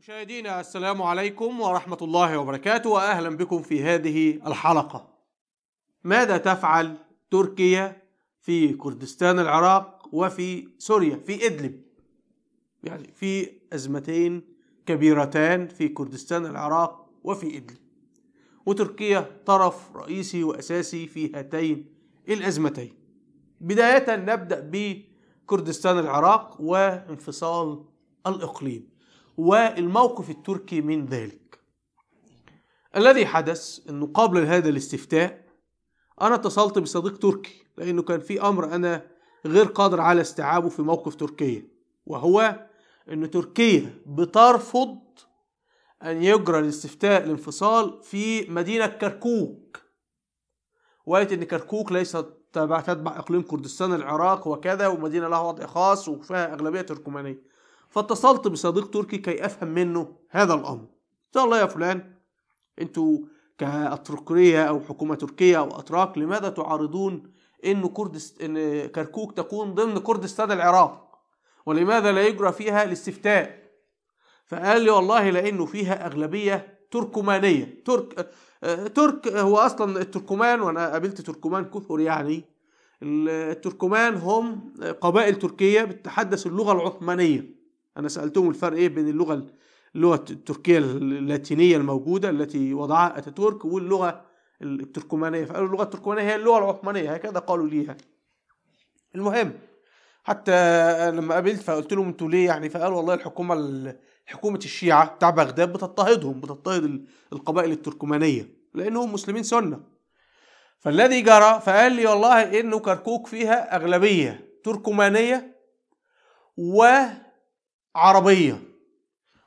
مشاهدينا السلام عليكم ورحمة الله وبركاته وأهلا بكم في هذه الحلقة ماذا تفعل تركيا في كردستان العراق وفي سوريا في إدلب يعني في أزمتين كبيرتان في كردستان العراق وفي إدلب وتركيا طرف رئيسي وأساسي في هاتين الأزمتين بداية نبدأ بكردستان العراق وانفصال الإقليم والموقف التركي من ذلك الذي حدث انه قبل هذا الاستفتاء انا اتصلت بصديق تركي لانه كان في امر انا غير قادر على استيعابه في موقف تركيا وهو ان تركيا بترفض ان يجرى الاستفتاء الانفصال في مدينه كركوك وقالت ان كركوك ليست تتبع اقليم كردستان العراق وكذا ومدينه لها وضع خاص وفيها اغلبيه تركمانيه فاتصلت بصديق تركي كي أفهم منه هذا الأمر قلت الله يا فلان أنتوا كأتركية أو حكومة تركية أو أتراك لماذا تعارضون إن كردست إن كركوك تكون ضمن كردستان العراق ولماذا لا يجرى فيها الاستفتاء فقال لي والله لأنه فيها أغلبية تركمانية ترك ترك هو أصلا التركمان وأنا قابلت تركمان كثر يعني التركمان هم قبائل تركية بتتحدث اللغة العثمانية أنا سألتهم الفرق إيه بين اللغة اللغة التركية اللاتينية الموجودة التي وضعها أتاتورك واللغة التركمانية فقالوا اللغة التركمانية هي اللغة العثمانية هكذا قالوا ليها المهم حتى لما قابلت فقلت لهم انتوا ليه يعني فقالوا والله الحكومة حكومة الشيعة بتاع بغداد بتضطهدهم بتضطهد القبائل التركمانية لأنهم مسلمين سنة فالذي جرى فقال لي والله إنه كركوك فيها أغلبية تركمانية و عربية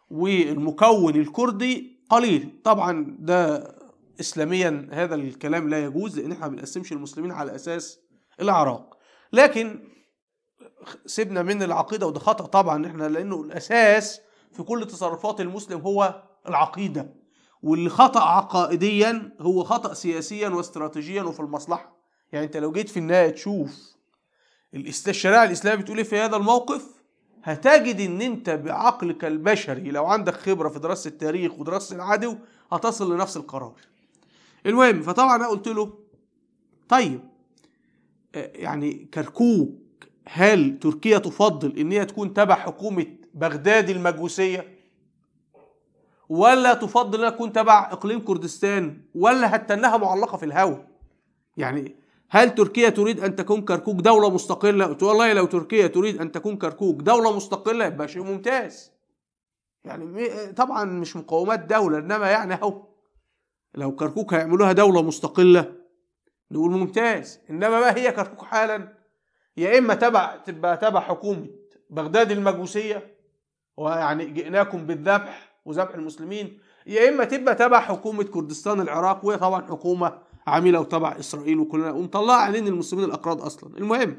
والمكون الكردي قليل طبعا ده إسلاميا هذا الكلام لا يجوز لأن احنا ما بنقسمش المسلمين على أساس العراق لكن سيبنا من العقيدة وده خطأ طبعا احنا لأنه الأساس في كل تصرفات المسلم هو العقيدة واللي خطأ عقائديا هو خطأ سياسيا واستراتيجيا وفي المصلحة يعني انت لو جيت في النهاية تشوف الشريعة الإسلامية بتقول ايه في هذا الموقف هتجد ان انت بعقلك البشري لو عندك خبره في دراسه التاريخ ودراسه العدو هتصل لنفس القرار المهم فطبعا انا قلت له طيب آه، يعني كركوك هل تركيا تفضل ان هي تكون تبع حكومه بغداد المجوسيه ولا تفضل انها تكون تبع اقليم كردستان ولا هتنها معلقه في الهواء يعني هل تركيا تريد ان تكون كركوك دوله مستقله قلت والله لو تركيا تريد ان تكون كركوك دوله مستقله يبقى شيء ممتاز يعني طبعا مش مقومات دوله انما يعني اهو لو كركوك هيعملوها دوله مستقله نقول ممتاز انما ما هي كركوك حالا يا اما تبع تبقى تبع حكومه بغداد المجوسيه ويعني جئناكم بالذبح وذبح المسلمين يا اما تبقى تبع حكومه كردستان العراق وهي طبعا حكومه عميله تبع اسرائيل وكلنا ومطلع عينين المسلمين الاكراد اصلا المهم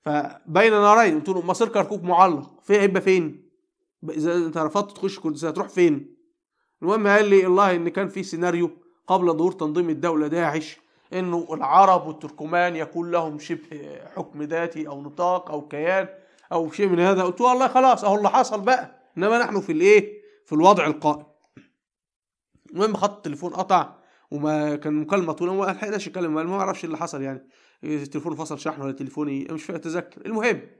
فبين نارين قلت له مصير كركوك معلق في هيبقى فين اذا انت رفضت تخش كنت هتروح فين المهم قال لي الله ان كان في سيناريو قبل ظهور تنظيم الدوله داعش انه العرب والتركمان يكون لهم شبه حكم ذاتي او نطاق او كيان او شيء من هذا قلت والله خلاص اهو اللي حصل بقى انما نحن في الايه في الوضع القائم المهم خط التليفون قطع وما كان مكالمه طويله وما لحقناش نتكلم ما اعرفش إيه اللي حصل يعني التليفون فصل شحن ولا تليفوني مش فاكر اتذكر المهم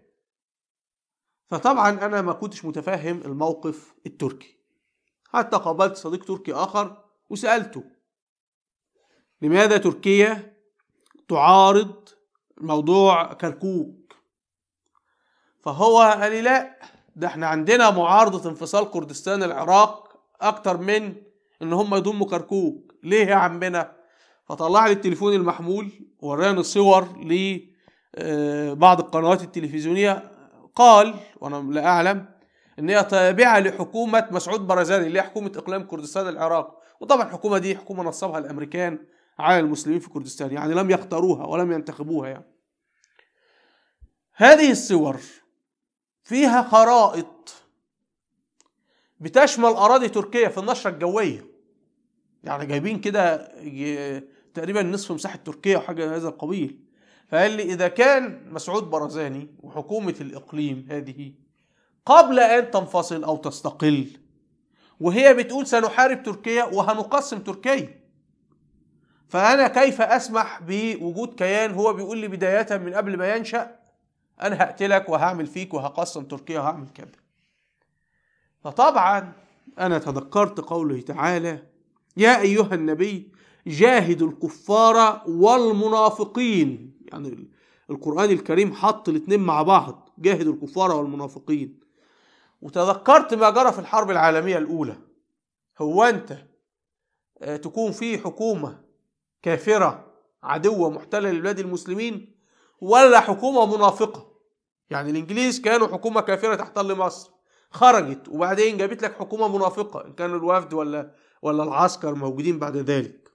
فطبعا انا ما كنتش متفهم الموقف التركي حتى قابلت صديق تركي اخر وسالته لماذا تركيا تعارض موضوع كركوك فهو قال لي لا ده احنا عندنا معارضة انفصال كردستان العراق اكتر من ان هم يضموا كركوك ليه يا عمنا فطلع لي التليفون المحمول وراني صور ل آه، بعض القنوات التلفزيونيه قال وانا لا اعلم ان هي تابعه لحكومه مسعود برزاني اللي هي حكومه اقلام كردستان العراق وطبعا الحكومه دي حكومه نصبها الامريكان على المسلمين في كردستان يعني لم يختاروها ولم ينتخبوها يعني هذه الصور فيها خرائط بتشمل اراضي تركيا في النشره الجويه يعني جايبين كده تقريبا نصف مساحه تركيا وحاجه هذا القبيل فقال لي اذا كان مسعود برزاني وحكومه الاقليم هذه قبل ان تنفصل او تستقل وهي بتقول سنحارب تركيا وهنقسم تركيا فانا كيف اسمح بوجود كيان هو بيقول لي بدايه من قبل ما ينشا انا هقتلك وهعمل فيك وهقسم تركيا وهعمل كذا فطبعا انا تذكرت قوله تعالى يا أيها النبي جاهد الكفار والمنافقين يعني القرآن الكريم حط الاتنين مع بعض جاهد الكفار والمنافقين وتذكرت ما جرى في الحرب العالمية الأولى هو أنت آه، تكون في حكومة كافرة عدوة محتلة لبلاد المسلمين ولا حكومة منافقة يعني الإنجليز كانوا حكومة كافرة تحتل مصر خرجت وبعدين جابت لك حكومة منافقة إن كان الوفد ولا ولا العسكر موجودين بعد ذلك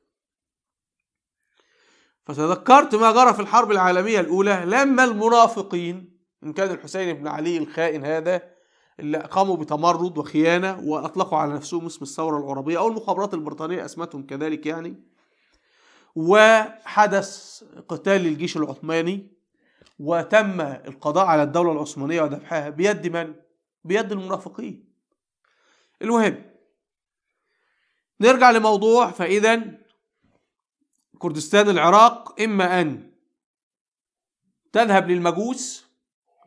فتذكرت ما جرى في الحرب العالمية الأولى لما المنافقين إن كان الحسين بن علي الخائن هذا اللي قاموا بتمرد وخيانة وأطلقوا على نفسهم اسم الثورة العربية أو المخابرات البريطانية أسمتهم كذلك يعني وحدث قتال الجيش العثماني وتم القضاء على الدولة العثمانية ودفعها بيد من؟ بيد المنافقين المهم نرجع لموضوع فإذا كردستان العراق إما أن تذهب للمجوس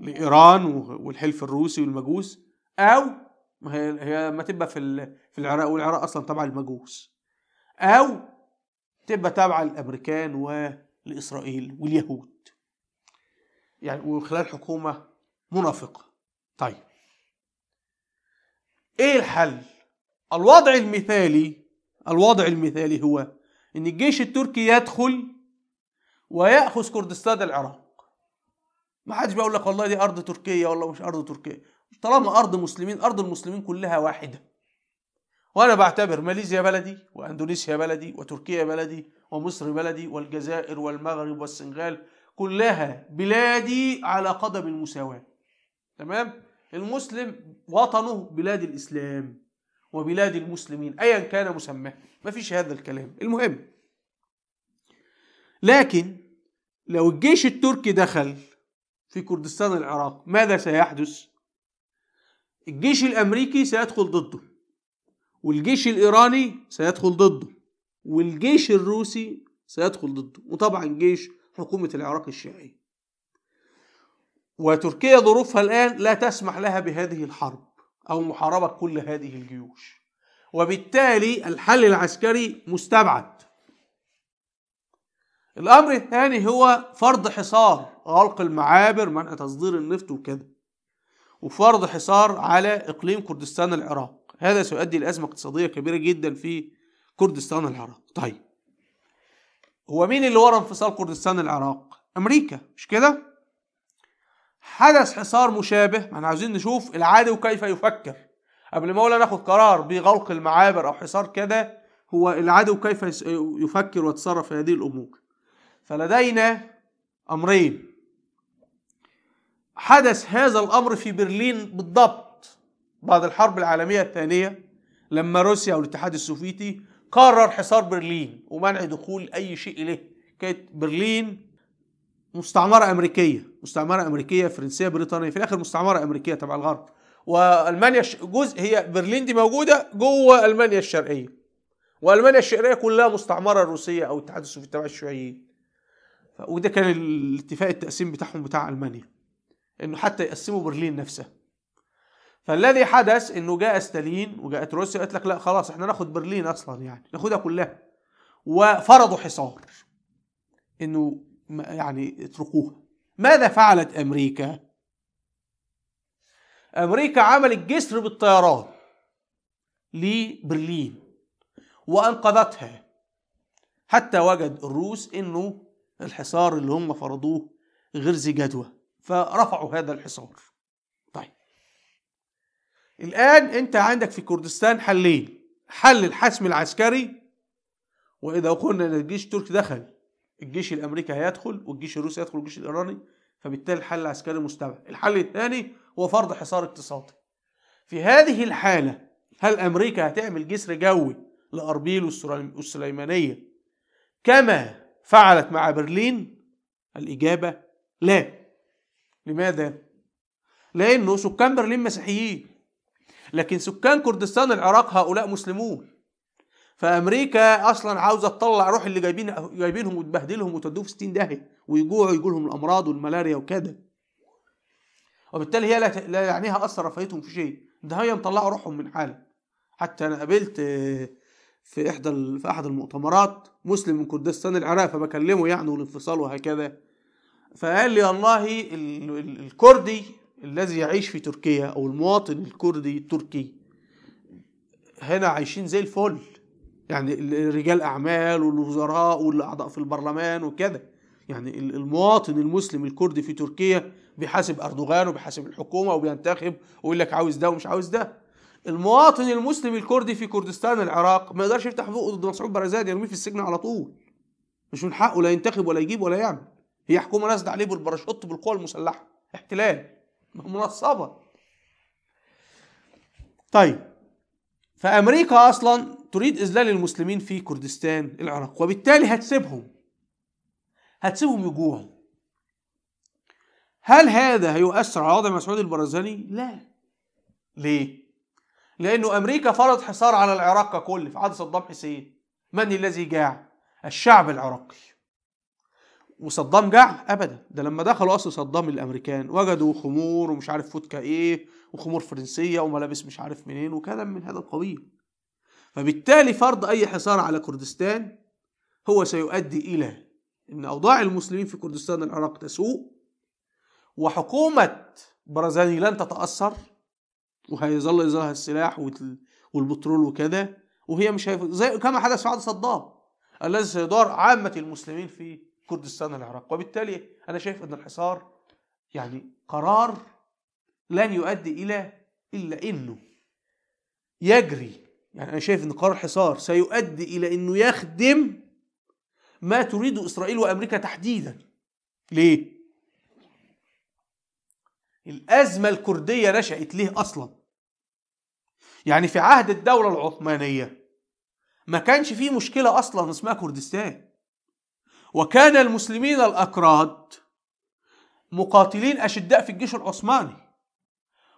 لإيران والحلف الروسي والمجوس أو هي ما تبقى في في العراق والعراق أصلا تبع المجوس أو تبقى تابعة للأمريكان ولإسرائيل واليهود يعني وخلال حكومة منافقة طيب إيه الحل؟ الوضع المثالي الوضع المثالي هو ان الجيش التركي يدخل وياخذ كردستان العراق ما حدش بيقول لك والله دي ارض تركيه ولا مش ارض تركيه طالما ارض مسلمين ارض المسلمين كلها واحده وانا بعتبر ماليزيا بلدي واندونيسيا بلدي وتركيا بلدي ومصر بلدي والجزائر والمغرب والسنغال كلها بلادي على قدم المساواه تمام المسلم وطنه بلاد الاسلام وبلاد المسلمين أيا كان مسماه ما فيش هذا الكلام المهم لكن لو الجيش التركي دخل في كردستان العراق ماذا سيحدث؟ الجيش الأمريكي سيدخل ضده والجيش الإيراني سيدخل ضده والجيش الروسي سيدخل ضده وطبعا جيش حكومة العراق الشيعية وتركيا ظروفها الآن لا تسمح لها بهذه الحرب أو محاربة كل هذه الجيوش وبالتالي الحل العسكري مستبعد الأمر الثاني هو فرض حصار غلق المعابر منع تصدير النفط وكده وفرض حصار على إقليم كردستان العراق هذا سيؤدي لأزمة اقتصادية كبيرة جدا في كردستان العراق طيب هو مين اللي ورا انفصال كردستان العراق؟ أمريكا مش كده؟ حدث حصار مشابه ما احنا عاوزين نشوف العادي وكيف يفكر قبل ما اقول انا اخد قرار بغلق المعابر او حصار كده هو العادي وكيف يفكر ويتصرف في هذه الامور فلدينا امرين حدث هذا الامر في برلين بالضبط بعد الحرب العالميه الثانيه لما روسيا والاتحاد السوفيتي قرر حصار برلين ومنع دخول اي شيء اليه كانت برلين مستعمره امريكيه مستعمره امريكيه فرنسيه بريطانيه في الاخر مستعمره امريكيه تبع الغرب والمانيا جزء هي برلين دي موجوده جوه المانيا الشرقيه والمانيا الشرقيه كلها مستعمره روسيه او الاتحاد السوفيتي تبع الشيوعيين وده كان الاتفاق التقسيم بتاعهم بتاع المانيا انه حتى يقسموا برلين نفسها فالذي حدث انه جاء ستالين وجاءت روسيا قالت لك لا خلاص احنا ناخد برلين اصلا يعني ناخدها كلها وفرضوا حصار انه يعني اتركوها ماذا فعلت أمريكا؟ أمريكا عملت جسر بالطيران لبرلين وأنقذتها حتى وجد الروس أنه الحصار اللي هم فرضوه غير ذي جدوى فرفعوا هذا الحصار طيب الآن أنت عندك في كردستان حلين حل الحسم العسكري وإذا قلنا أن الجيش التركي دخل الجيش الامريكي هيدخل والجيش الروسي هيدخل والجيش الايراني فبالتالي الحل العسكري مستبعد الحل الثاني هو فرض حصار اقتصادي في هذه الحاله هل امريكا هتعمل جسر جوي لاربيل والسليمانيه كما فعلت مع برلين الاجابه لا لماذا لانه سكان برلين مسيحيين لكن سكان كردستان العراق هؤلاء مسلمون فامريكا اصلا عاوزه تطلع روح اللي جايبين جايبينهم وتبهدلهم وتودوهم في 60 داهيه ويجوعوا ويجوا لهم الامراض والملاريا وكده وبالتالي هي لا يعنيها اصلا رفاهيتهم في شيء ده هي مطلعه روحهم من حالة حتى انا قابلت آه، في احدى في احد المؤتمرات مسلم من كردستان العراق فبكلمه يعني والانفصال وهكذا فقال لي والله الكردي الذي يعيش في تركيا او المواطن الكردي التركي هنا عايشين زي الفل يعني رجال اعمال والوزراء والاعضاء في البرلمان وكده يعني المواطن المسلم الكردي في تركيا بيحاسب اردوغان وبيحاسب الحكومه وبينتخب ويقول لك عاوز ده ومش عاوز ده المواطن المسلم الكردي في كردستان العراق ما يقدرش يفتح بقه ضد مسعود برزان يرميه في السجن على طول مش من حقه لا ينتخب ولا يجيب ولا يعمل هي حكومه نازله عليه بالباراشوت بالقوى المسلحه احتلال منصبه طيب فامريكا اصلا تريد إذلال المسلمين في كردستان العراق وبالتالي هتسيبهم هتسيبهم يجوعوا هل هذا هيؤثر على وضع مسعود البرزاني؟ لا ليه؟ لأنه أمريكا فرض حصار على العراق ككل في عهد صدام حسين من الذي جاع؟ الشعب العراقي وصدام جاع أبدا ده لما دخلوا أصل صدام الأمريكان وجدوا خمور ومش عارف فوتكا إيه وخمور فرنسية وملابس مش عارف منين وكلام من هذا القبيل فبالتالي فرض أي حصار على كردستان هو سيؤدي إلى أن أوضاع المسلمين في كردستان العراق تسوء وحكومة برازاني لن تتأثر وهيظل يظهر السلاح والبترول وكذا وهي مش هيف... زي كما حدث في عهد صدام الذي سيدار عامة المسلمين في كردستان العراق وبالتالي أنا شايف أن الحصار يعني قرار لن يؤدي إلى إلا أنه يجري يعني أنا شايف إن قرار الحصار سيؤدي إلى إنه يخدم ما تريد إسرائيل وأمريكا تحديدا ليه؟ الأزمة الكردية نشأت ليه أصلا؟ يعني في عهد الدولة العثمانية ما كانش فيه مشكلة أصلا اسمها كردستان وكان المسلمين الأكراد مقاتلين أشداء في الجيش العثماني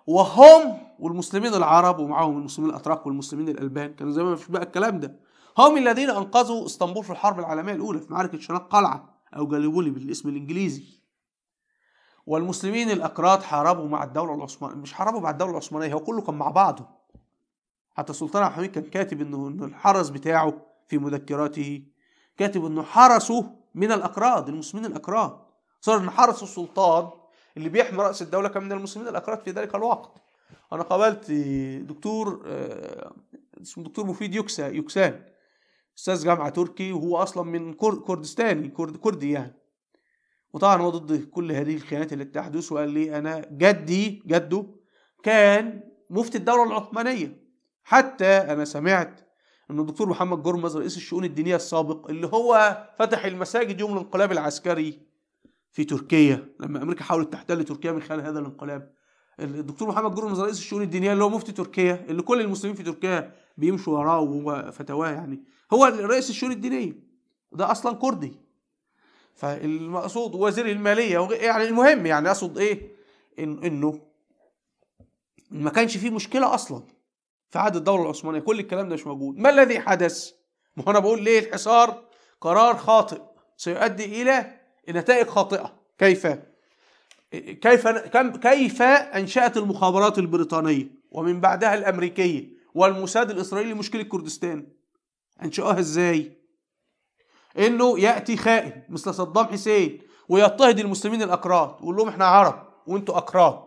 وهم والمسلمين العرب ومعاهم المسلمين الاتراك والمسلمين الالبان كانوا زمان ما فيش بقى الكلام ده هم الذين انقذوا اسطنبول في الحرب العالميه الاولى في معركه شناق قلعه او جاليبولي بالاسم الانجليزي والمسلمين الاكراد حاربوا مع الدوله العثمانيه مش حاربوا مع الدوله العثمانيه هو كله كان مع بعضه حتى السلطان عبد الحميد كان كاتب انه ان الحرس بتاعه في مذكراته كاتب انه حرسه من الاكراد المسلمين الاكراد صار ان حرس السلطان اللي بيحمي رأس الدولة كان من المسلمين الأكراد في ذلك الوقت أنا قابلت دكتور آه، اسمه دكتور مفيد يكسا يكسان أستاذ جامعة تركي وهو أصلا من كردستاني كردي يعني وطبعا هو ضد كل هذه الخيانات اللي تحدث وقال لي أنا جدي جده كان مفتي الدولة العثمانية حتى أنا سمعت ان الدكتور محمد جرمز رئيس الشؤون الدينيه السابق اللي هو فتح المساجد يوم الانقلاب العسكري في تركيا لما امريكا حاولت تحتل تركيا من خلال هذا الانقلاب الدكتور محمد نظر رئيس الشؤون الدينيه اللي هو مفتي تركيا اللي كل المسلمين في تركيا بيمشوا وراه وفتواه يعني هو رئيس الشؤون الدينيه ده اصلا كردي فالمقصود وزير الماليه يعني المهم يعني اقصد ايه إن انه ما كانش فيه مشكله اصلا في عهد الدوله العثمانيه كل الكلام ده مش موجود ما الذي حدث ما انا بقول ليه الحصار قرار خاطئ سيؤدي الى نتائج خاطئة كيف كيف كيف انشات المخابرات البريطانيه ومن بعدها الامريكيه والموساد الاسرائيلي مشكله كردستان انشاها ازاي انه ياتي خائن مثل صدام حسين ويضطهد المسلمين الاكراد ويقول لهم احنا عرب وانتم اكراد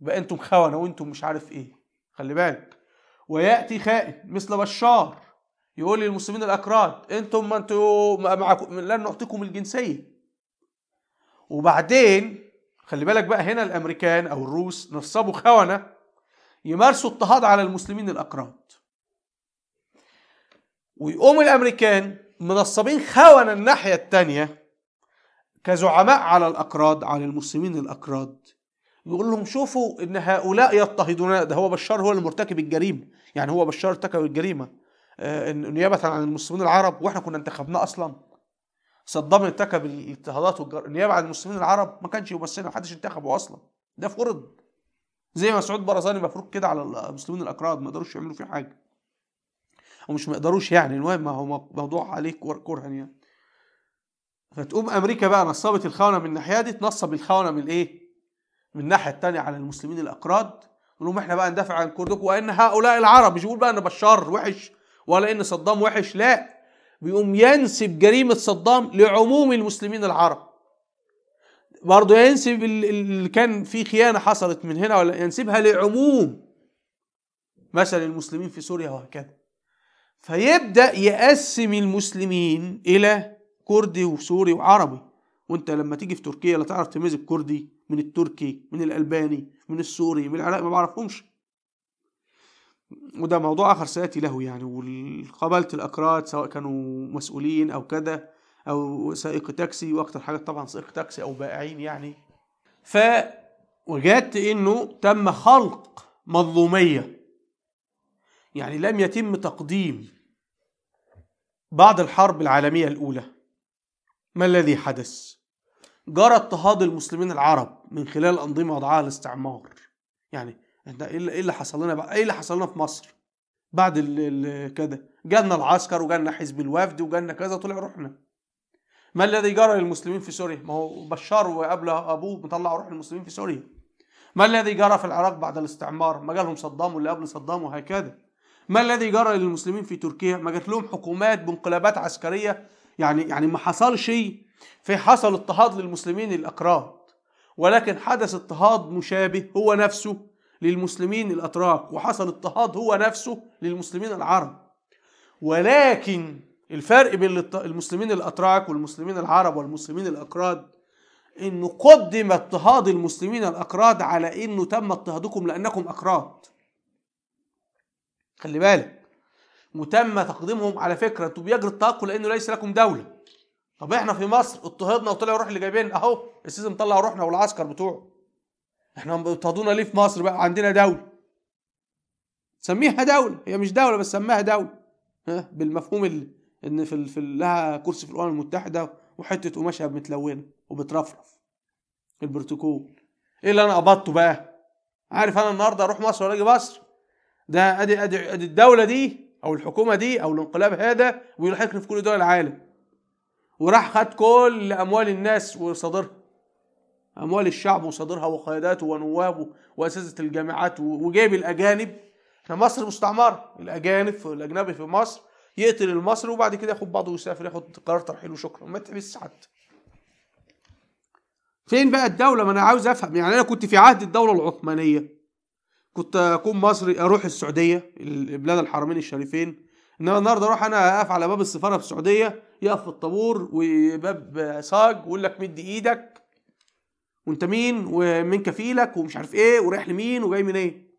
يبقى انتم خونه وانتم مش عارف ايه خلي بالك وياتي خائن مثل بشار يقول للمسلمين الاكراد انتم ما انتم معكم لن نعطيكم الجنسيه وبعدين خلي بالك بقى هنا الامريكان او الروس نصبوا خونه يمارسوا اضطهاد على المسلمين الاكراد ويقوم الامريكان منصبين خونه الناحيه الثانيه كزعماء على الاقراض على المسلمين الاقراض يقول لهم شوفوا ان هؤلاء يضطهدون ده هو بشار هو اللي مرتكب الجريمه يعني هو بشار ارتكب الجريمه آه، نيابه عن المسلمين العرب واحنا كنا انتخبناه اصلا صدام ارتكب الاضطهادات والنيابه عن المسلمين العرب ما كانش يمثلنا ما حدش انتخبه اصلا ده فرض زي ما سعود برزاني مفروض كده على المسلمين الاكراد ما يقدروش يعملوا فيه حاجه ومش ما يقدروش يعني المهم هو موضوع عليه كرها يعني فتقوم امريكا بقى نصبت الخونه من الناحيه دي تنصب الخونه من الايه؟ من الناحيه الثانيه على المسلمين الاكراد نقول احنا بقى ندافع عن كردكم وان هؤلاء العرب مش بقول بقى ان بشار وحش ولا ان صدام وحش لا بيقوم ينسب جريمة صدام لعموم المسلمين العرب برضه ينسب اللي كان في خيانة حصلت من هنا ولا ينسبها لعموم مثلا المسلمين في سوريا وهكذا فيبدأ يقسم المسلمين إلى كردي وسوري وعربي وانت لما تيجي في تركيا لا تعرف تميز الكردي من التركي من الألباني من السوري من العراق ما بعرفهمش وده موضوع آخر سيأتي له يعني وقابلت الأكراد سواء كانوا مسؤولين أو كذا أو سائق تاكسي وأكتر حاجة طبعا سائق تاكسي أو بائعين يعني فوجدت إنه تم خلق مظلومية يعني لم يتم تقديم بعد الحرب العالمية الأولى ما الذي حدث؟ جرى اضطهاد المسلمين العرب من خلال أنظمة وضعها الاستعمار يعني احنا إيه, ايه اللي حصل لنا بقى ايه اللي حصل لنا في مصر بعد كده جالنا العسكر وجالنا حزب الوفد وجالنا كذا طلع روحنا ما الذي جرى للمسلمين في سوريا ما هو بشار وقبل ابوه مطلع روح المسلمين في سوريا ما الذي جرى في العراق بعد الاستعمار ما جالهم صدام واللي قبل صدام وهكذا ما الذي جرى للمسلمين في تركيا ما جات لهم حكومات بانقلابات عسكريه يعني يعني ما حصلش في حصل اضطهاد للمسلمين الاكراد ولكن حدث اضطهاد مشابه هو نفسه للمسلمين الأتراك وحصل اضطهاد هو نفسه للمسلمين العرب ولكن الفرق بين المسلمين الأتراك والمسلمين العرب والمسلمين الأكراد إنه قدم اضطهاد المسلمين الأكراد على إنه تم اضطهادكم لأنكم أكراد خلي بالك وتم تقديمهم على فكرة أنتوا بيجري اضطهادكم لأنه ليس لكم دولة طب إحنا في مصر اضطهدنا وطلع روح اللي جايبين أهو السيسي مطلع روحنا والعسكر بتوعه احنا بيضطهدونا ليه في مصر بقى عندنا دولة سميها دولة هي مش دولة بس سماها دولة ها بالمفهوم اللي ان في, في لها كرسي في الامم المتحدة وحتة قماشها متلونة وبترفرف البروتوكول ايه اللي انا قبضته بقى عارف انا النهارده اروح مصر ولا اجي مصر ده ادي ادي ادي الدولة دي او الحكومة دي او الانقلاب هذا ويلحقني في كل دول العالم وراح خد كل اموال الناس وصادرها أموال الشعب وصدرها وقياداته ونوابه وأساتذة الجامعات وجايب الأجانب احنا مصر مستعمرة الأجانب في الأجنبي في مصر يقتل المصري وبعد كده ياخد بعضه ويسافر ياخد قرار ترحيله شكرا ما تحبسش حد فين بقى الدولة ما أنا عاوز أفهم يعني أنا كنت في عهد الدولة العثمانية كنت أكون مصري أروح السعودية بلاد الحرمين الشريفين إنما النهاردة أروح أنا أقف على باب السفارة في السعودية يقف في الطابور وباب صاج ويقول لك مد إيدك وانت مين ومين كفيلك ومش عارف ايه ورايح لمين وجاي منين إيه؟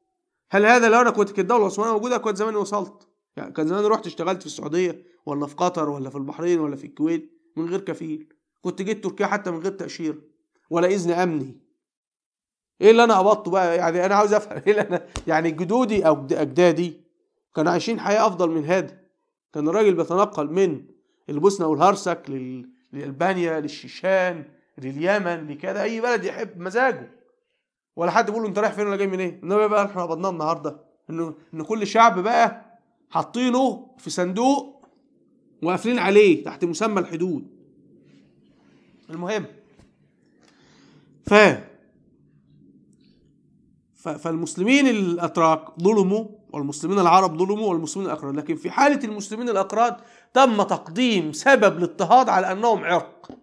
هل هذا لو انا كنت كده الدوله العثمانيه موجوده كنت زماني وصلت يعني كان زمان رحت اشتغلت في السعوديه ولا في قطر ولا في البحرين ولا في الكويت من غير كفيل كنت جيت تركيا حتى من غير تاشيره ولا اذن امني ايه اللي انا قبضته بقى يعني انا عاوز افهم ايه اللي انا يعني جدودي او اجدادي كانوا عايشين حياه افضل من هذا كان الراجل بيتنقل من البوسنه والهرسك لل... للشيشان لليمن لكذا اي بلد يحب مزاجه ولا حد بيقول له انت رايح فين ولا جاي منين إيه؟ النبي بقى احنا قبضناه النهارده انه ان كل شعب بقى حاطينه في صندوق وقافلين عليه تحت مسمى الحدود المهم ف فالمسلمين الاتراك ظلموا والمسلمين العرب ظلموا والمسلمين الاكراد لكن في حاله المسلمين الاكراد تم تقديم سبب الاضطهاد على انهم عرق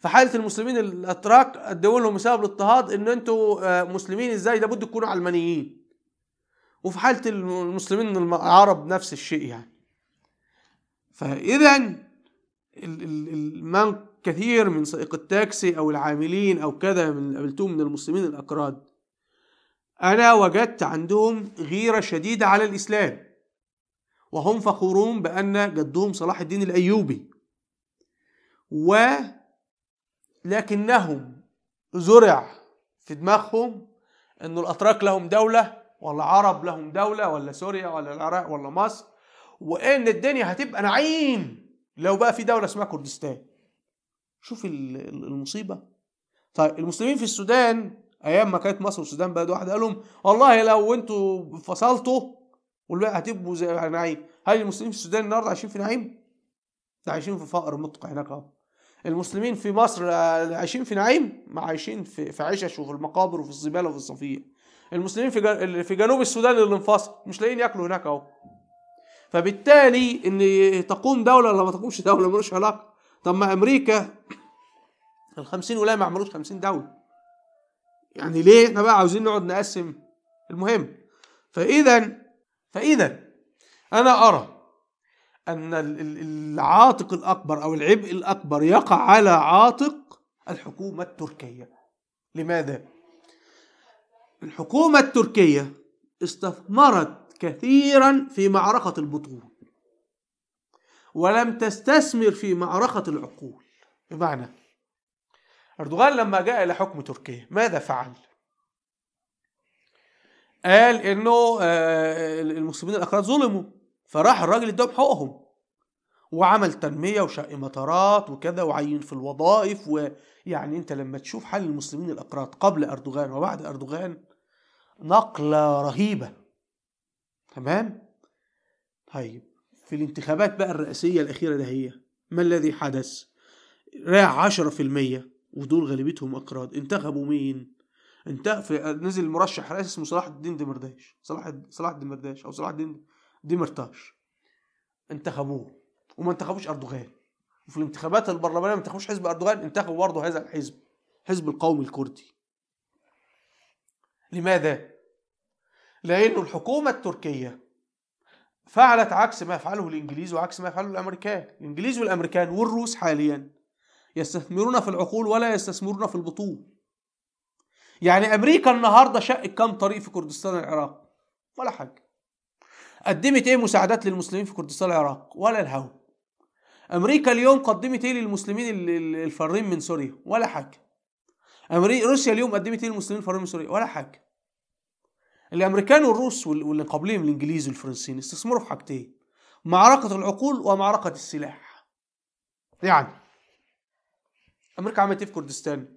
فحاله المسلمين الاتراك ادوا لهم سبب الاضطهاد ان انتوا آه، مسلمين ازاي لابد تكونوا علمانيين وفي حاله المسلمين العرب نفس الشيء يعني فاذا من كثير من سائق التاكسي او العاملين او كذا من قابلتهم من المسلمين الاكراد انا وجدت عندهم غيره شديده على الاسلام وهم فخورون بان جدهم صلاح الدين الايوبي و لكنهم زرع في دماغهم ان الاتراك لهم دوله ولا عرب لهم دوله ولا سوريا ولا العراق ولا مصر وان الدنيا هتبقى نعيم لو بقى في دوله اسمها كردستان شوف المصيبه طيب المسلمين في السودان ايام ما كانت مصر والسودان بلد واحده قال لهم والله لو انتوا فصلتوا والباقي هتبقوا زي نعيم هل المسلمين في السودان النهارده عايشين في نعيم؟ ده عايشين في فقر مطلق هناك اهو المسلمين في مصر آه، عايشين في نعيم عايشين في في عشش وفي المقابر وفي الزباله وفي الصفية المسلمين في في جنوب السودان اللي انفصل مش لاقيين ياكلوا هناك اهو فبالتالي ان تقوم دوله ولا ما تقومش دوله ملوش علاقه طب ما امريكا ال 50 ولايه ما عملوش 50 دوله يعني ليه احنا بقى عاوزين نقعد نقسم المهم فاذا فاذا انا ارى أن العاتق الأكبر أو العبء الأكبر يقع على عاتق الحكومة التركية لماذا؟ الحكومة التركية استثمرت كثيرا في معركة البطون ولم تستثمر في معركة العقول بمعنى أردوغان لما جاء إلى حكم تركيا ماذا فعل؟ قال إنه آه، المسلمين الأكراد ظلموا فراح الراجل اداهم حقوقهم وعمل تنميه وشق مطارات وكذا وعين في الوظائف ويعني انت لما تشوف حال المسلمين الاقراط قبل اردوغان وبعد اردوغان نقله رهيبه تمام طيب في الانتخابات بقى الرئاسيه الاخيره ده هي ما الذي حدث راع 10% ودول غالبيتهم اقراط انتخبوا مين انت في نزل مرشح رئيس اسمه صلاح الدين دمرداش صلاح صلاح الدين دمرداش او صلاح الدين ديمرتاش انتخبوه وما انتخبوش اردوغان وفي الانتخابات البرلمانيه ما انتخبوش حزب اردوغان انتخبوا برضه هذا الحزب حزب القومي الكردي لماذا لانه الحكومه التركيه فعلت عكس ما يفعله الانجليز وعكس ما يفعله الامريكان الانجليز والامريكان والروس حاليا يستثمرون في العقول ولا يستثمرون في البطون يعني امريكا النهارده شقت كام طريق في كردستان العراق ولا حاجه قدمت ايه مساعدات للمسلمين في كردستان العراق ولا الهوا امريكا اليوم قدمت ايه للمسلمين الفارين من سوريا ولا حاجه امريكا روسيا اليوم قدمت ايه للمسلمين الفارين من سوريا ولا حاجه الامريكان والروس واللي قبلهم الانجليز والفرنسيين استثمروا في حاجتين معركه العقول ومعركه السلاح يعني امريكا عملت ايه في كردستان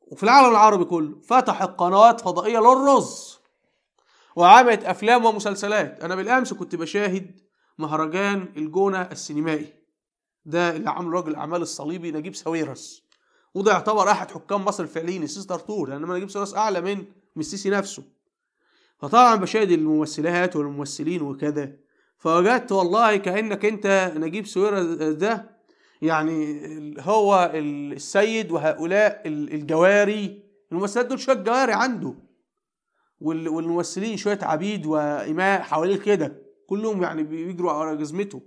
وفي العالم العربي كله فتحت قنوات فضائيه للرز وعملت افلام ومسلسلات انا بالامس كنت بشاهد مهرجان الجونه السينمائي ده اللي عامله راجل الاعمال الصليبي نجيب ساويرس وده يعتبر احد حكام مصر الفعليين السيسي طرطور لان نجيب ساويرس اعلى من من السيسي نفسه فطبعا بشاهد الممثلات والممثلين وكذا فوجدت والله كانك انت نجيب ساويرس ده يعني هو السيد وهؤلاء الجواري الممثلات دول شويه جواري عنده والممثلين شويه عبيد واماء حواليه كده كلهم يعني بيجروا على جزمته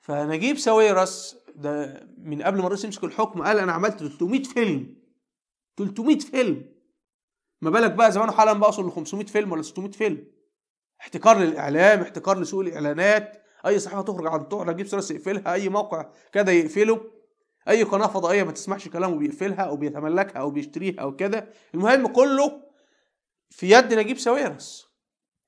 فنجيب ساويرس ده من قبل ما الرئيس يمسك الحكم قال انا عملت 300 فيلم 300 فيلم ما بالك بقى زمان حالا بقى ل 500 فيلم ولا 600 فيلم احتكار للاعلام احتكار لسوق الاعلانات اي صحيفه تخرج عن طوع نجيب ساويرس يقفلها اي موقع كده يقفله اي قناه فضائيه ما تسمعش كلامه بيقفلها او بيتملكها او بيشتريها او كده المهم كله في يد نجيب ساويرس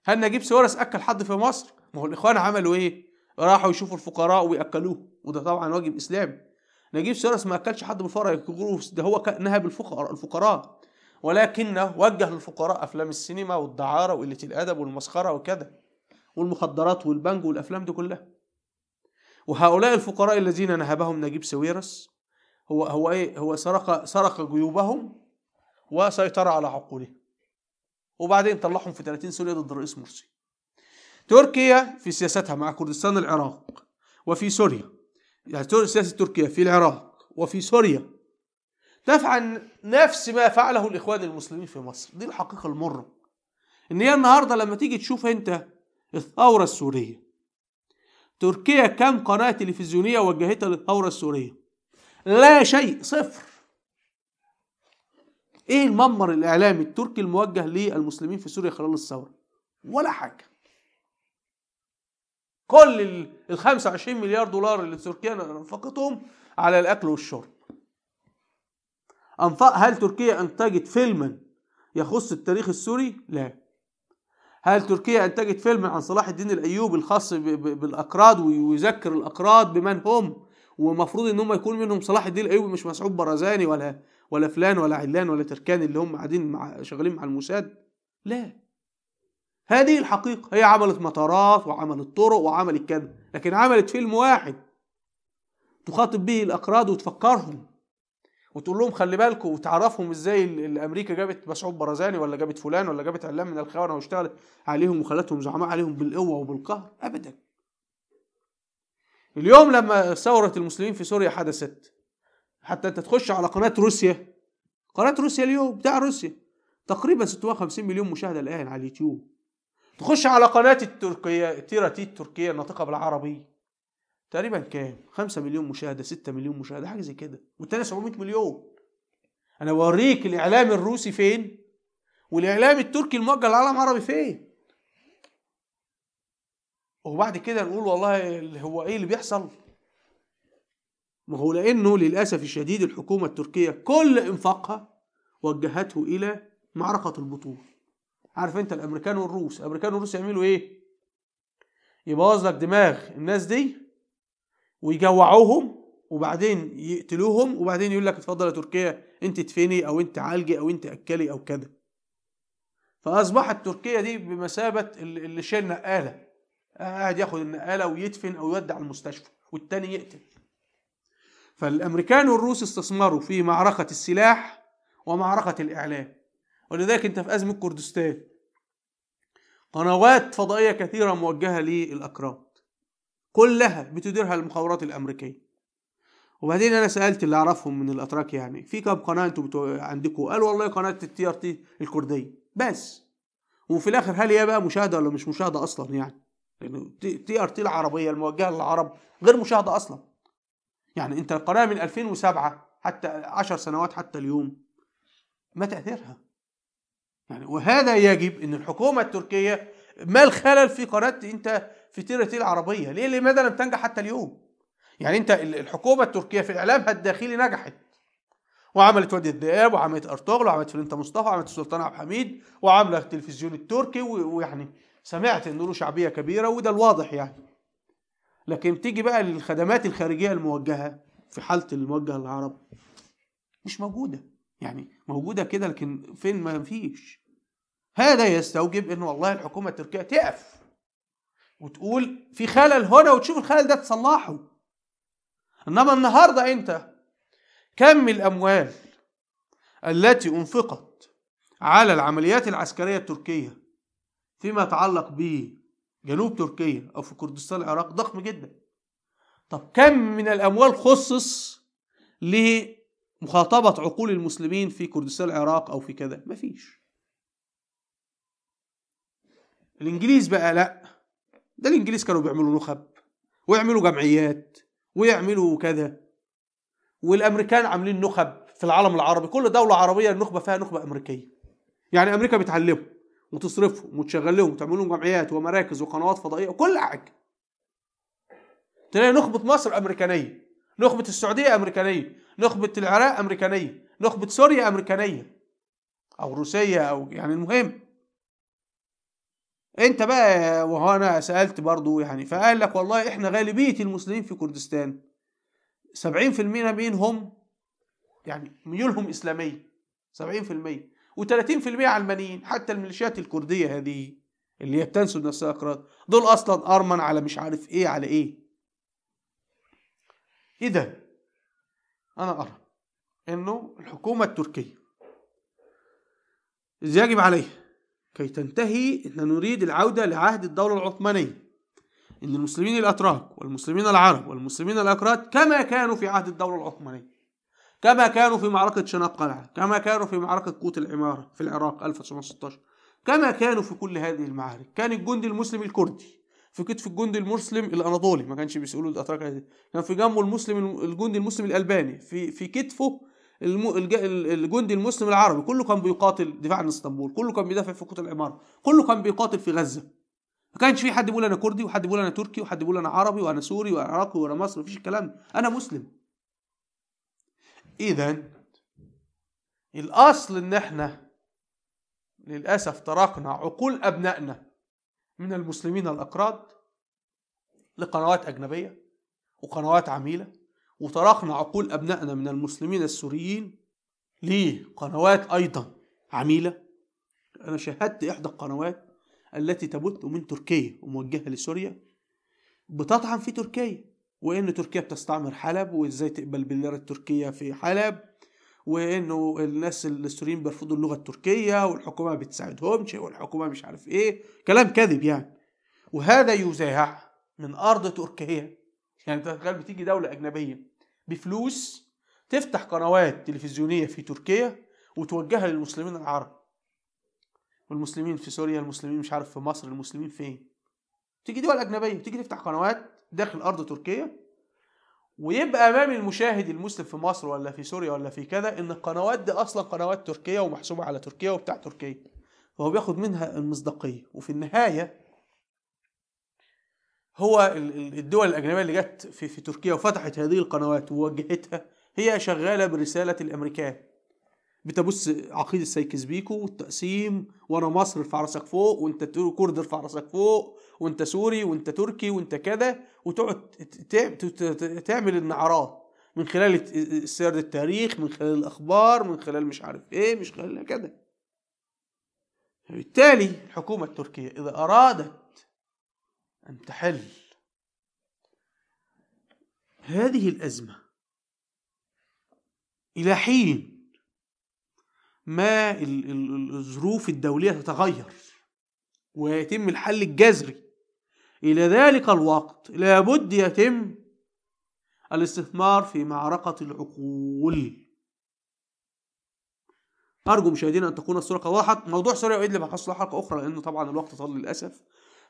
هل نجيب ساويرس اكل حد في مصر ما هو الاخوان عملوا ايه راحوا يشوفوا الفقراء وياكلوه وده طبعا واجب اسلامي نجيب ساويرس ما اكلش حد بالفقراء الجروس ده هو نهب الفقراء الفقراء ولكنه وجه للفقراء افلام السينما والدعاره وقله الادب والمسخره وكده والمخدرات والبنج والافلام دي كلها وهؤلاء الفقراء الذين نهبهم نجيب ساويرس هو هو ايه هو سرق سرق جيوبهم وسيطر على عقولهم وبعدين طلعهم في 30 سوريا ضد الرئيس مرسي تركيا في سياستها مع كردستان العراق وفي سوريا يعني سياسه تركيا في العراق وفي سوريا تفعل نفس ما فعله الاخوان المسلمين في مصر دي الحقيقه المره ان هي النهارده لما تيجي تشوف انت الثوره السوريه تركيا كم قناه تلفزيونيه وجهتها للثوره السوريه لا شيء صفر ايه المنبر الاعلامي التركي الموجه للمسلمين في سوريا خلال الثوره ولا حاجه كل ال 25 مليار دولار اللي تركيا انفقتهم على الاكل والشرب انفق هل تركيا انتجت فيلما يخص التاريخ السوري لا هل تركيا انتجت فيلم عن صلاح الدين الايوبي الخاص بالاكراد ويذكر الاكراد بمن هم ومفروض ان هم يكون منهم صلاح الدين الايوبي مش مسعود برزاني ولا ولا فلان ولا علان ولا تركان اللي هم قاعدين مع شغالين مع الموساد لا هذه الحقيقة هي عملت مطارات وعملت طرق وعملت كذا لكن عملت فيلم واحد تخاطب به الأقراض وتفكرهم وتقول لهم خلي بالكم وتعرفهم ازاي الامريكا جابت مسعود برزاني ولا جابت فلان ولا جابت علام من الخونه واشتغلت عليهم وخلتهم زعماء عليهم بالقوه وبالقهر ابدا اليوم لما ثوره المسلمين في سوريا حدثت حتى انت تخش على قناه روسيا قناه روسيا اليوم بتاع روسيا تقريبا 650 مليون مشاهده الان على اليوتيوب تخش على قناه التركيه تي التركيه الناطقه بالعربي تقريبا كام 5 مليون مشاهده 6 مليون مشاهده حاجه زي كده والتاني 700 مليون انا بوريك الاعلام الروسي فين والاعلام التركي الموجه للعالم العربي فين وبعد كده نقول والله هو ايه اللي بيحصل ما هو لأنه للأسف الشديد الحكومة التركية كل إنفاقها وجهته إلى معركة البطولة عارف أنت الأمريكان والروس الأمريكان والروس يعملوا إيه؟ يبوظ لك دماغ الناس دي ويجوعوهم وبعدين يقتلوهم وبعدين يقول لك اتفضل يا تركيا انت تفيني او انت عالجي او انت اكلي او كده فاصبحت تركيا دي بمثابه اللي شايل نقاله قاعد ياخد النقاله ويدفن او يودع المستشفى والتاني يقتل فالامريكان والروس استثمروا في معركه السلاح ومعركه الاعلام ولذلك انت في ازمه كردستان قنوات فضائيه كثيره موجهه للاكراد كلها بتديرها المخابرات الامريكيه وبعدين انا سالت اللي اعرفهم من الاتراك يعني في كم قناه انتوا بتو... عندكم قال والله قناه التي ار تي الكرديه بس وفي الاخر هل هي بقى مشاهده ولا مش مشاهده اصلا يعني يعني تي ار تي العربيه الموجهه للعرب غير مشاهده اصلا يعني انت القناه من 2007 حتى 10 سنوات حتى اليوم ما تاثيرها يعني وهذا يجب ان الحكومه التركيه ما الخلل في قناه انت في تيرتي العربيه ليه لماذا لم تنجح حتى اليوم يعني انت الحكومه التركيه في اعلامها الداخلي نجحت وعملت وادي الذئاب وعملت ارطغرل وعملت انت مصطفى وعملت السلطان عبد الحميد وعامله التلفزيون التركي ويعني سمعت ان له شعبيه كبيره وده الواضح يعني لكن تيجي بقى للخدمات الخارجيه الموجهه في حاله الموجهه للعرب مش موجوده يعني موجوده كده لكن فين ما فيش هذا يستوجب ان والله الحكومه التركيه تقف وتقول في خلل هنا وتشوف الخلل ده تصلحه انما النهارده انت كم الاموال التي انفقت على العمليات العسكريه التركيه فيما يتعلق ب جنوب تركيا أو في كردستان العراق ضخم جدا طب كم من الأموال خصص لمخاطبة عقول المسلمين في كردستان العراق أو في كذا مفيش الإنجليز بقى لأ ده الإنجليز كانوا بيعملوا نخب ويعملوا جمعيات ويعملوا كذا والامريكان عاملين نخب في العالم العربي كل دوله عربيه النخبه فيها نخبه امريكيه يعني امريكا بتعلمه وتصرفهم وتشغل لهم وتعمل لهم جمعيات ومراكز وقنوات فضائيه وكل حاجه تلاقي نخبه مصر امريكانيه نخبه السعوديه امريكانيه نخبه العراق امريكانيه نخبه سوريا امريكانيه او روسيه او يعني المهم انت بقى وهو انا سالت برضو يعني فقال لك والله احنا غالبيه المسلمين في كردستان 70% منهم يعني ميولهم اسلاميه 70% و30% علمانيين حتى الميليشيات الكرديه هذه اللي هي بتنسب نفسها اكراد دول اصلا ارمن على مش عارف ايه على ايه اذا انا ارى انه الحكومه التركيه يجب عليها كي تنتهي ان نريد العوده لعهد الدوله العثمانيه ان المسلمين الاتراك والمسلمين العرب والمسلمين الاكراد كما كانوا في عهد الدوله العثمانيه كما كانوا في معركة شناب قلعة كما كانوا في معركة قوت العمارة في العراق 1916 كما كانوا في كل هذه المعارك كان الجندي المسلم الكردي في كتف الجندي المسلم الاناضولي ما كانش بيسالوا الاتراك دي كان في جنبه المسلم الجندي المسلم الالباني في في كتفه الجندي المسلم العربي كله كان بيقاتل دفاع عن اسطنبول كله كان بيدافع في قوت العمارة كله كان بيقاتل في غزة ما كانش في حد بيقول انا كردي وحد بيقول انا تركي وحد بيقول انا عربي وانا سوري وانا عراقي وانا مصري مفيش الكلام ده انا مسلم اذا الاصل ان احنا للاسف تركنا عقول ابنائنا من المسلمين الاكراد لقنوات اجنبيه وقنوات عميله وتركنا عقول ابنائنا من المسلمين السوريين لقنوات ايضا عميله انا شاهدت احدى القنوات التي تبث من تركيا وموجهه لسوريا بتطعن في تركيا وإن تركيا بتستعمر حلب وإزاي تقبل بالليرة التركية في حلب وإنه الناس السوريين بيرفضوا اللغة التركية والحكومة ما بتساعدهمش والحكومة مش عارف إيه كلام كذب يعني وهذا يزاح من أرض تركيا يعني تخيل بتيجي دولة أجنبية بفلوس تفتح قنوات تلفزيونية في تركيا وتوجهها للمسلمين العرب والمسلمين في سوريا المسلمين مش عارف في مصر المسلمين فين تيجي دول أجنبية تيجي تفتح قنوات داخل ارض تركيا ويبقى امام المشاهد المسلم في مصر ولا في سوريا ولا في كذا ان القنوات دي اصلا قنوات تركيه ومحسوبه على تركيا وبتاع تركيا فهو بياخد منها المصداقيه وفي النهايه هو الدول الاجنبيه اللي جت في, في تركيا وفتحت هذه القنوات ووجهتها هي شغاله برساله الامريكان بتبص عقيده سايكس بيكو والتقسيم وانا مصر ارفع راسك فوق وانت كرد ارفع راسك فوق وانت سوري وانت تركي وانت كده وتقعد تعمل النعرات من خلال سرد التاريخ من خلال الاخبار من خلال مش عارف ايه مش خلال كده بالتالي الحكومة التركية إذا أرادت أن تحل هذه الأزمة إلى حين ما الظروف الدولية تتغير ويتم الحل الجذري إلى ذلك الوقت لابد يتم الاستثمار في معركة العقول أرجو مشاهدينا أن تكون الصورة واضحة موضوع سوريا وإدلب هخصص له حلقة أخرى لأنه طبعا الوقت طال للأسف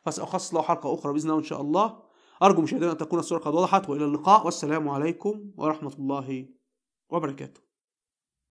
فسأخصص له حلقة أخرى بإذن الله إن شاء الله أرجو مشاهدينا أن تكون الصورة قد وضحت وإلى اللقاء والسلام عليكم ورحمة الله وبركاته